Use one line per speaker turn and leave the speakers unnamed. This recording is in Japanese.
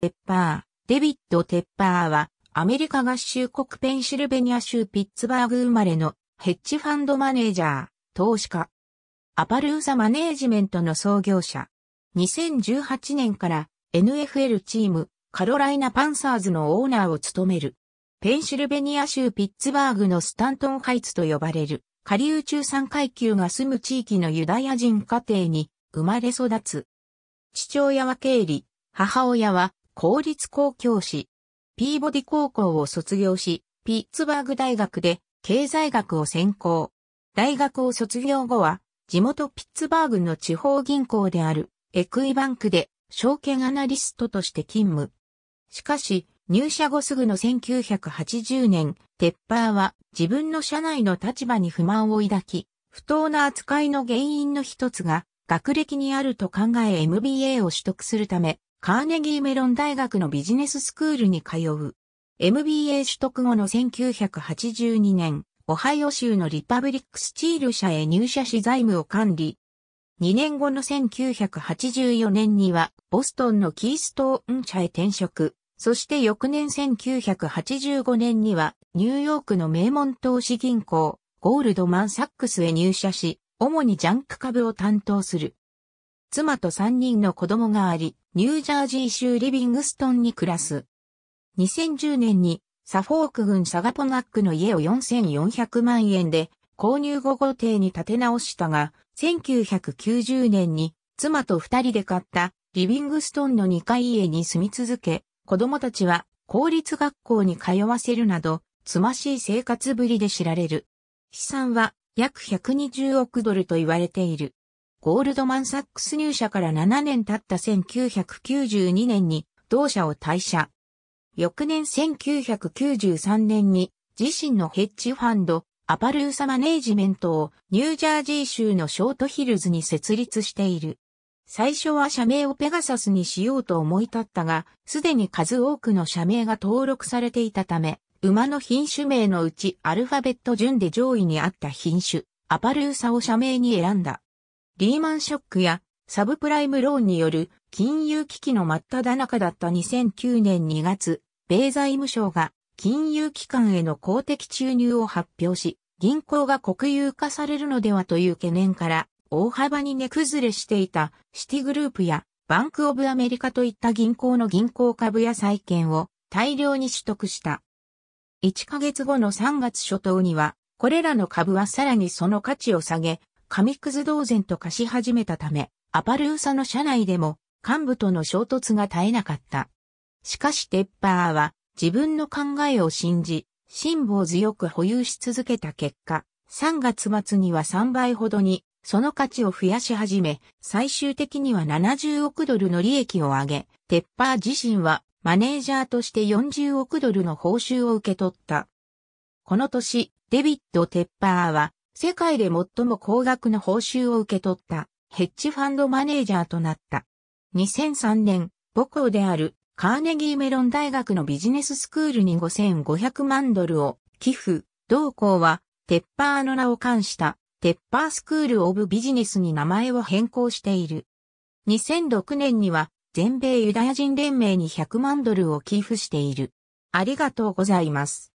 テッパー、デビッド・テッパーは、アメリカ合衆国ペンシルベニア州ピッツバーグ生まれのヘッジファンドマネージャー、投資家。アパルーザマネージメントの創業者。2018年から NFL チームカロライナパンサーズのオーナーを務める。ペンシルベニア州ピッツバーグのスタントンハイツと呼ばれる下流中産階級が住む地域のユダヤ人家庭に生まれ育つ。父親は経理、母親は公立公教師。ピーボディ高校を卒業し、ピッツバーグ大学で経済学を専攻。大学を卒業後は、地元ピッツバーグの地方銀行であるエクイバンクで証券アナリストとして勤務。しかし、入社後すぐの1980年、テッパーは自分の社内の立場に不満を抱き、不当な扱いの原因の一つが学歴にあると考え MBA を取得するため、カーネギーメロン大学のビジネススクールに通う。MBA 取得後の1982年、オハイオ州のリパブリックスチール社へ入社し財務を管理。2年後の1984年には、ボストンのキーストーン社へ転職。そして翌年1985年には、ニューヨークの名門投資銀行、ゴールドマンサックスへ入社し、主にジャンク株を担当する。妻と三人の子供があり、ニュージャージー州リビングストンに暮らす。2010年にサフォーク郡サガポナックの家を4400万円で購入後豪邸に建て直したが、1990年に妻と二人で買ったリビングストンの2階家に住み続け、子供たちは公立学校に通わせるなど、つましい生活ぶりで知られる。資産は約120億ドルと言われている。ゴールドマンサックス入社から7年経った1992年に同社を退社。翌年1993年に自身のヘッジファンド、アパルーサマネージメントをニュージャージー州のショートヒルズに設立している。最初は社名をペガサスにしようと思い立ったが、すでに数多くの社名が登録されていたため、馬の品種名のうちアルファベット順で上位にあった品種、アパルーサを社名に選んだ。リーマンショックやサブプライムローンによる金融危機の真っ只中だった2009年2月、米財務省が金融機関への公的注入を発表し、銀行が国有化されるのではという懸念から大幅に値崩れしていたシティグループやバンクオブアメリカといった銀行の銀行株や債券を大量に取得した。1ヶ月後の3月初頭には、これらの株はさらにその価値を下げ、紙くず同然と化し始めたため、アパルーサの社内でも幹部との衝突が絶えなかった。しかしテッパーは自分の考えを信じ、辛抱強く保有し続けた結果、3月末には3倍ほどにその価値を増やし始め、最終的には70億ドルの利益を上げ、テッパー自身はマネージャーとして40億ドルの報酬を受け取った。この年、デビッド・テッパーは世界で最も高額の報酬を受け取ったヘッジファンドマネージャーとなった。2003年、母校であるカーネギーメロン大学のビジネススクールに5500万ドルを寄付、同校はテッパーの名を冠したテッパースクールオブビジネスに名前を変更している。2006年には全米ユダヤ人連盟に100万ドルを寄付している。ありがとうございます。